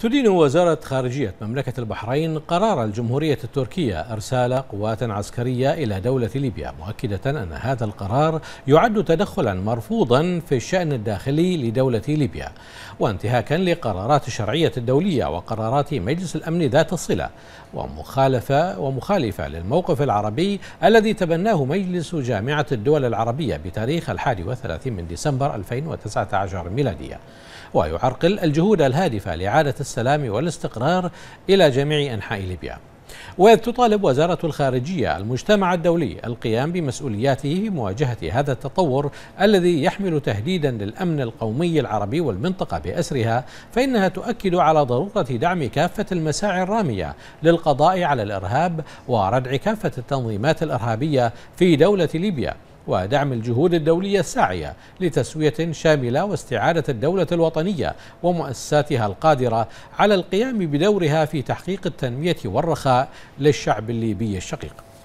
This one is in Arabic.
تدين وزارة خارجية مملكة البحرين قرار الجمهورية التركية إرسال قوات عسكرية إلى دولة ليبيا مؤكدة أن هذا القرار يعد تدخلا مرفوضا في الشأن الداخلي لدولة ليبيا وانتهاكا لقرارات الشرعية الدولية وقرارات مجلس الأمن ذات الصلة ومخالفة ومخالفة للموقف العربي الذي تبناه مجلس جامعة الدول العربية بتاريخ 31 من ديسمبر 2019 ميلادية ويعرقل الجهود الهادفة لإعادة السلام والاستقرار إلى جميع أنحاء ليبيا وإذ تطالب وزارة الخارجية المجتمع الدولي القيام بمسؤولياته في مواجهة هذا التطور الذي يحمل تهديدا للأمن القومي العربي والمنطقة بأسرها فإنها تؤكد على ضرورة دعم كافة المساعي الرامية للقضاء على الإرهاب وردع كافة التنظيمات الإرهابية في دولة ليبيا ودعم الجهود الدولية الساعية لتسوية شاملة واستعادة الدولة الوطنية ومؤسساتها القادرة على القيام بدورها في تحقيق التنمية والرخاء للشعب الليبي الشقيق